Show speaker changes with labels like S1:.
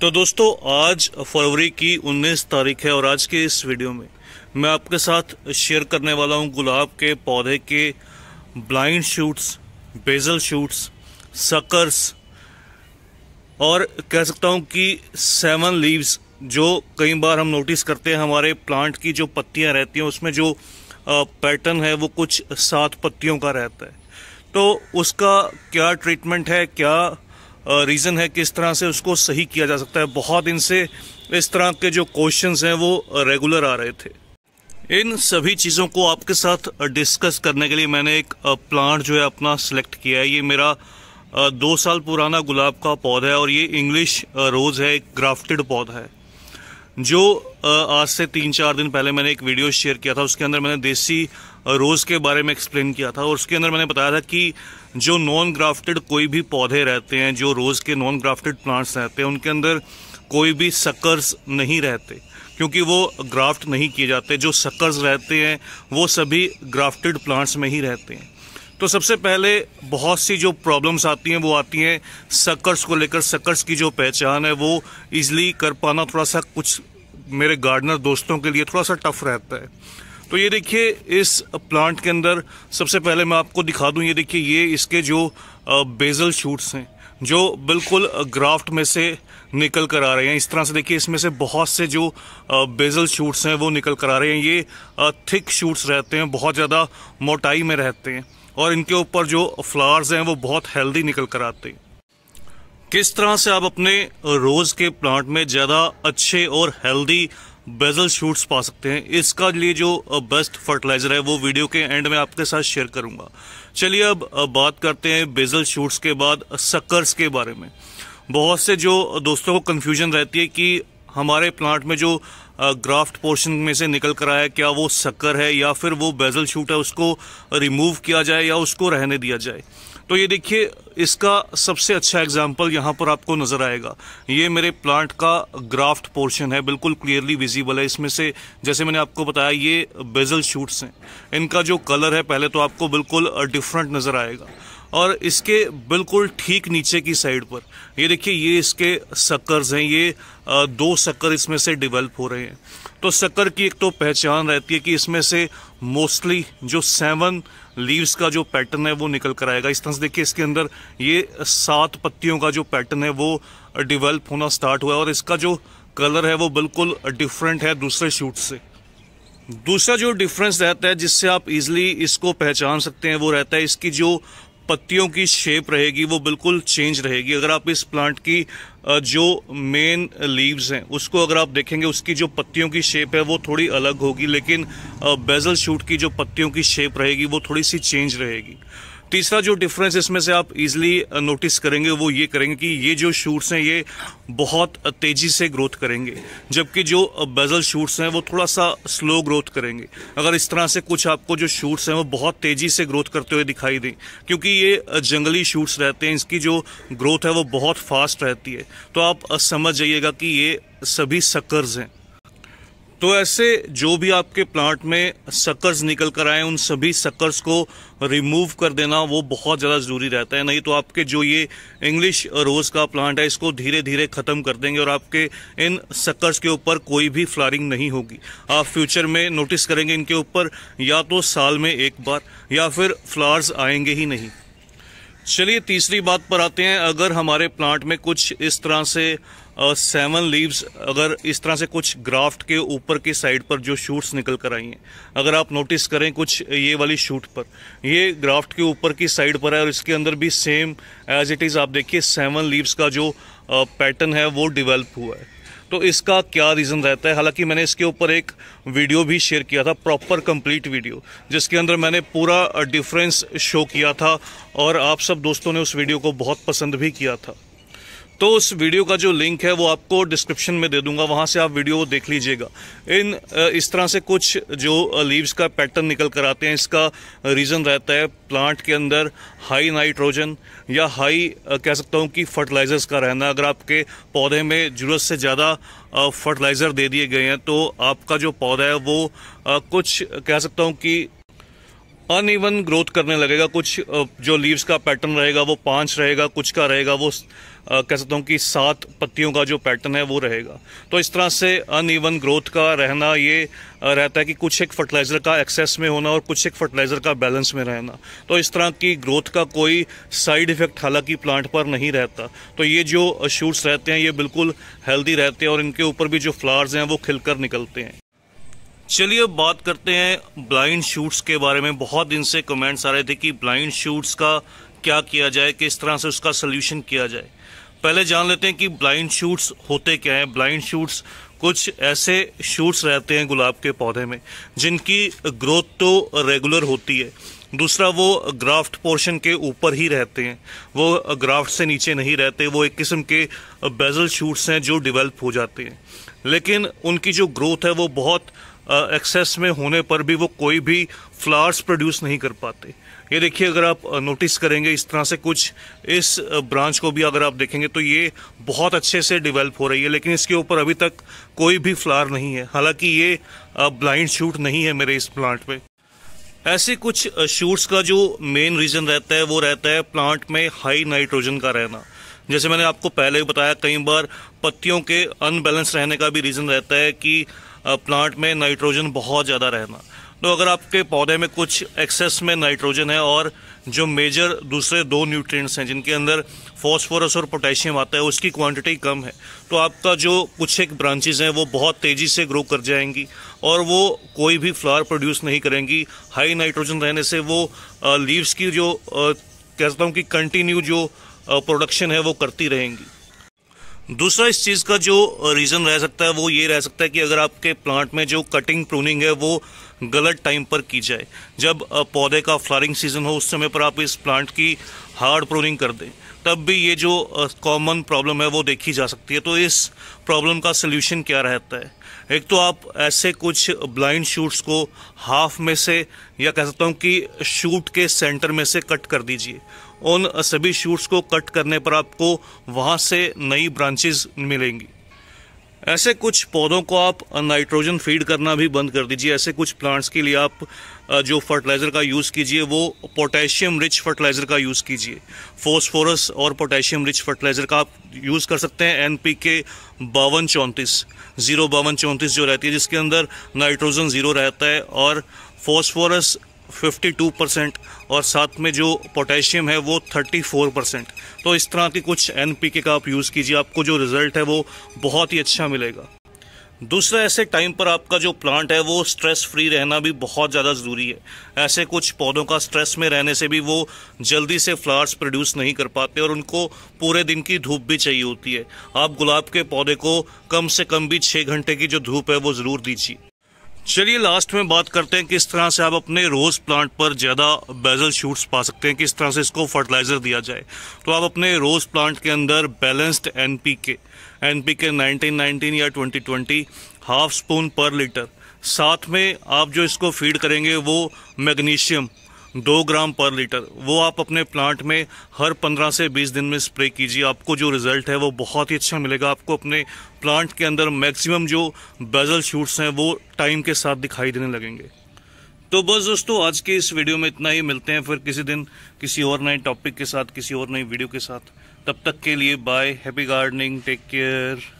S1: तो दोस्तों आज फरवरी की 19 तारीख है और आज के इस वीडियो में मैं आपके साथ शेयर करने वाला हूं गुलाब के पौधे के blind shoots basal shoots suckers और कह सकता हूं कि सेवन लीव्स जो कई बार हम नोटिस करते हैं हमारे प्लांट की जो पत्तियां रहती हैं उसमें जो पैटर्न है वो कुछ सात पत्तियों का रहता है तो उसका क्या ट्रीटमेंट है क्या रीज़न है किस तरह से उसको सही किया जा सकता है बहुत इनसे इस तरह के जो क्वेश्चंस हैं वो रेगुलर आ रहे थे इन सभी चीज़ों को आपके साथ डिस्कस करने के लिए मैंने एक प्लांट जो है अपना सेलेक्ट किया है ये मेरा दो साल पुराना गुलाब का पौधा है और ये इंग्लिश रोज़ है एक ग्राफ्टेड पौधा है जो आज से तीन चार दिन पहले मैंने एक वीडियो शेयर किया था उसके अंदर मैंने देसी रोज़ के बारे में एक्सप्लेन किया था और उसके अंदर मैंने बताया था कि जो नॉन ग्राफ्टेड कोई भी पौधे रहते हैं जो रोज़ के नॉन ग्राफ्टेड प्लांट्स रहते हैं उनके अंदर कोई भी सकर्स नहीं रहते क्योंकि वो ग्राफ्ट नहीं किए जाते जो सकर्स रहते हैं वो सभी ग्राफ्टेड प्लांट्स में ही रहते हैं तो सबसे पहले बहुत सी जो प्रॉब्लम्स आती हैं वो आती हैं सकर्स को लेकर सकर्स की जो पहचान है वो इजली कर पाना थोड़ा सा कुछ मेरे गार्डनर दोस्तों के लिए थोड़ा सा टफ रहता है तो ये देखिए इस प्लांट के अंदर सबसे पहले मैं आपको दिखा दूं ये देखिए ये इसके जो बेजल शूट्स हैं जो बिल्कुल ग्राफ्ट में से निकल कर आ रहे हैं इस तरह से देखिए इसमें से बहुत से जो बेजल शूट्स हैं वो निकल कर आ रहे हैं ये थिक शूट्स रहते हैं बहुत ज़्यादा मोटाई में रहते हैं और इनके ऊपर जो फ्लावर्स हैं वो बहुत हेल्दी निकल कर आते हैं किस तरह से आप अपने रोज के प्लांट में ज्यादा अच्छे और हेल्दी बेजल शूट्स पा सकते हैं इसका लिए जो बेस्ट फर्टिलाइजर है वो वीडियो के एंड में आपके साथ शेयर करूंगा चलिए अब बात करते हैं बेजल शूट्स के बाद सकर्स के बारे में बहुत से जो दोस्तों को कन्फ्यूजन रहती है कि हमारे प्लांट में जो ग्राफ्ट पोर्शन में से निकल कर आया क्या वो सक्कर है या फिर वो बेजल शूट है उसको रिमूव किया जाए या उसको रहने दिया जाए तो ये देखिए इसका सबसे अच्छा एग्जाम्पल यहाँ पर आपको नज़र आएगा ये मेरे प्लांट का ग्राफ्ट पोर्शन है बिल्कुल क्लियरली विजिबल है इसमें से जैसे मैंने आपको बताया ये बेजल शूट्स हैं इनका जो कलर है पहले तो आपको बिल्कुल डिफरेंट नज़र आएगा और इसके बिल्कुल ठीक नीचे की साइड पर ये देखिए ये इसके सक्कर्स हैं ये दो सक्कर इसमें से डिवेल्प हो रहे हैं तो शक्कर की एक तो पहचान रहती है कि इसमें से मोस्टली जो सेवन लीव्स का जो पैटर्न है वो निकल कर आएगा इस तरह से देखिए इसके अंदर ये सात पत्तियों का जो पैटर्न है वो डिवेल्प होना स्टार्ट हुआ है और इसका जो कलर है वो बिल्कुल डिफरेंट है दूसरे शूट से दूसरा जो डिफरेंस रहता है जिससे आप इजिली इसको पहचान सकते हैं वो रहता है इसकी जो पत्तियों की शेप रहेगी वो बिल्कुल चेंज रहेगी अगर आप इस प्लांट की जो मेन लीव्स हैं उसको अगर आप देखेंगे उसकी जो पत्तियों की शेप है वो थोड़ी अलग होगी लेकिन बेजल शूट की जो पत्तियों की शेप रहेगी वो थोड़ी सी चेंज रहेगी तीसरा जो डिफरेंस इसमें से आप इजीली नोटिस uh, करेंगे वो ये करेंगे कि ये जो शूट्स हैं ये बहुत uh, तेज़ी से ग्रोथ करेंगे जबकि जो बेजल uh, शूट्स हैं वो थोड़ा सा स्लो ग्रोथ करेंगे अगर इस तरह से कुछ आपको जो शूट्स हैं वो बहुत तेज़ी से ग्रोथ करते हुए दिखाई दें क्योंकि ये जंगली शूट्स रहते हैं इसकी जो ग्रोथ है वो बहुत फास्ट रहती है तो आप समझ जाइएगा कि ये सभी सकर्स हैं तो ऐसे जो भी आपके प्लांट में सकर्स निकल कर आए उन सभी सकर्स को रिमूव कर देना वो बहुत ज़्यादा ज़रूरी रहता है नहीं तो आपके जो ये इंग्लिश रोज़ का प्लांट है इसको धीरे धीरे ख़त्म कर देंगे और आपके इन सकर्स के ऊपर कोई भी फ्लारिंग नहीं होगी आप फ्यूचर में नोटिस करेंगे इनके ऊपर या तो साल में एक बार या फिर फ्लावर्स आएंगे ही नहीं चलिए तीसरी बात पर आते हैं अगर हमारे प्लांट में कुछ इस तरह से सेवन लीव्स अगर इस तरह से कुछ ग्राफ्ट के ऊपर की साइड पर जो शूट्स निकल कर आई हैं अगर आप नोटिस करें कुछ ये वाली शूट पर ये ग्राफ्ट के ऊपर की साइड पर है और इसके अंदर भी सेम एज इट इज़ आप देखिए सेवन लीव्स का जो पैटर्न है वो डिवेल्प हुआ है तो इसका क्या रीज़न रहता है हालांकि मैंने इसके ऊपर एक वीडियो भी शेयर किया था प्रॉपर कंप्लीट वीडियो जिसके अंदर मैंने पूरा डिफरेंस शो किया था और आप सब दोस्तों ने उस वीडियो को बहुत पसंद भी किया था तो उस वीडियो का जो लिंक है वो आपको डिस्क्रिप्शन में दे दूंगा वहाँ से आप वीडियो देख लीजिएगा इन इस तरह से कुछ जो लीव्स का पैटर्न निकल कर आते हैं इसका रीज़न रहता है प्लांट के अंदर हाई नाइट्रोजन या हाई कह सकता हूँ कि फर्टिलाइज़र्स का रहना अगर आपके पौधे में ज़रूरत से ज़्यादा फर्टिलाइज़र दे दिए गए हैं तो आपका जो पौधा है वो कुछ कह सकता हूँ कि अनइवन ग्रोथ करने लगेगा कुछ जो लीव्स का पैटर्न रहेगा वो पांच रहेगा कुछ का रहेगा वो कह सकता हूँ कि सात पत्तियों का जो पैटर्न है वो रहेगा तो इस तरह से अनइवन ग्रोथ का रहना ये रहता है कि कुछ एक फर्टिलाइज़र का एक्सेस में होना और कुछ एक फर्टिलाइज़र का बैलेंस में रहना तो इस तरह की ग्रोथ का कोई साइड इफेक्ट हालांकि प्लांट पर नहीं रहता तो ये जो शूट्स रहते हैं ये बिल्कुल हेल्दी रहते हैं और इनके ऊपर भी जो फ्लावर्स हैं वो खिलकर निकलते हैं चलिए अब बात करते हैं ब्लाइंड शूट्स के बारे में बहुत दिन से कमेंट्स आ रहे थे कि ब्लाइंड शूट्स का क्या किया जाए किस तरह से उसका सल्यूशन किया जाए पहले जान लेते हैं कि ब्लाइंड शूट्स होते क्या हैं ब्लाइंड शूट्स कुछ ऐसे शूट्स रहते हैं गुलाब के पौधे में जिनकी ग्रोथ तो रेगुलर होती है दूसरा वो ग्राफ्ट पोर्शन के ऊपर ही रहते हैं वो ग्राफ्ट से नीचे नहीं रहते वो एक किस्म के बेजल शूट्स हैं जो डिवेलप हो जाते हैं लेकिन उनकी जो ग्रोथ है वो बहुत एक्सेस में होने पर भी वो कोई भी फ्लावर्स प्रोड्यूस नहीं कर पाते ये देखिए अगर आप नोटिस करेंगे इस तरह से कुछ इस ब्रांच को भी अगर आप देखेंगे तो ये बहुत अच्छे से डेवलप हो रही है लेकिन इसके ऊपर अभी तक कोई भी फ्लावर नहीं है हालांकि ये ब्लाइंड शूट नहीं है मेरे इस प्लांट पे ऐसे कुछ शूट्स का जो मेन रीज़न रहता है वो रहता है प्लांट में हाई नाइट्रोजन का रहना जैसे मैंने आपको पहले भी बताया कई बार पत्तियों के अनबैलेंस रहने का भी रीज़न रहता है कि प्लांट में नाइट्रोजन बहुत ज़्यादा रहना तो अगर आपके पौधे में कुछ एक्सेस में नाइट्रोजन है और जो मेजर दूसरे दो न्यूट्रिएंट्स हैं जिनके अंदर फास्फोरस और पोटेशियम आता है उसकी क्वांटिटी कम है तो आपका जो कुछ एक ब्रांचेज हैं वो बहुत तेज़ी से ग्रो कर जाएंगी और वो कोई भी फ्लावर प्रोड्यूस नहीं करेंगी हाई नाइट्रोजन रहने से वो लीव्स की जो कहता हूँ कि कंटिन्यू जो प्रोडक्शन है वो करती रहेंगी दूसरा इस चीज़ का जो रीज़न रह सकता है वो ये रह सकता है कि अगर आपके प्लांट में जो कटिंग प्रूनिंग है वो गलत टाइम पर की जाए जब पौधे का फ्लारिंग सीजन हो उस समय पर आप इस प्लांट की हार्ड प्रूनिंग कर दें तब भी ये जो कॉमन प्रॉब्लम है वो देखी जा सकती है तो इस प्रॉब्लम का सोल्यूशन क्या रहता है एक तो आप ऐसे कुछ ब्लाइंड शूट्स को हाफ में से या कह सकता हूँ कि शूट के सेंटर में से कट कर दीजिए उन सभी शूट्स को कट करने पर आपको वहाँ से नई ब्रांचेज मिलेंगी ऐसे कुछ पौधों को आप नाइट्रोजन फीड करना भी बंद कर दीजिए ऐसे कुछ प्लांट्स के लिए आप जो फर्टिलाइज़र का यूज़ कीजिए वो पोटेशियम रिच फर्टिलाइज़र का यूज़ कीजिए फॉस्फोरस और पोटेशियम रिच फर्टिलाइज़र का आप यूज़ कर सकते हैं एन पी के बावन चौंतीस ज़ीरो बावन चौंतीस जो रहती है जिसके अंदर नाइट्रोजन ज़ीरो रहता है और फॉस्फोरस 52 परसेंट और साथ में जो पोटेशियम है वो 34 परसेंट तो इस तरह के कुछ एन का आप यूज़ कीजिए आपको जो रिज़ल्ट है वो बहुत ही अच्छा मिलेगा दूसरा ऐसे टाइम पर आपका जो प्लांट है वो स्ट्रेस फ्री रहना भी बहुत ज़्यादा ज़रूरी है ऐसे कुछ पौधों का स्ट्रेस में रहने से भी वो जल्दी से फ्लावर्स प्रोड्यूस नहीं कर पाते और उनको पूरे दिन की धूप भी चाहिए होती है आप गुलाब के पौधे को कम से कम भी छः घंटे की जो धूप है वो ज़रूर दीजिए चलिए लास्ट में बात करते हैं किस तरह से आप अपने रोज़ प्लांट पर ज़्यादा बेजल शूट्स पा सकते हैं किस तरह से इसको फर्टिलाइज़र दिया जाए तो आप अपने रोज़ प्लांट के अंदर बैलेंस्ड एनपीके एनपीके 1919 या 2020 हाफ स्पून पर लीटर साथ में आप जो इसको फीड करेंगे वो मैग्नीशियम दो ग्राम पर लीटर वो आप अपने प्लांट में हर पंद्रह से बीस दिन में स्प्रे कीजिए आपको जो रिज़ल्ट है वो बहुत ही अच्छा मिलेगा आपको अपने प्लांट के अंदर मैक्सिमम जो बेजल शूट्स हैं वो टाइम के साथ दिखाई देने लगेंगे तो बस दोस्तों आज के इस वीडियो में इतना ही मिलते हैं फिर किसी दिन किसी और नए टॉपिक के साथ किसी और नई वीडियो के साथ तब तक के लिए bye happy gardening take care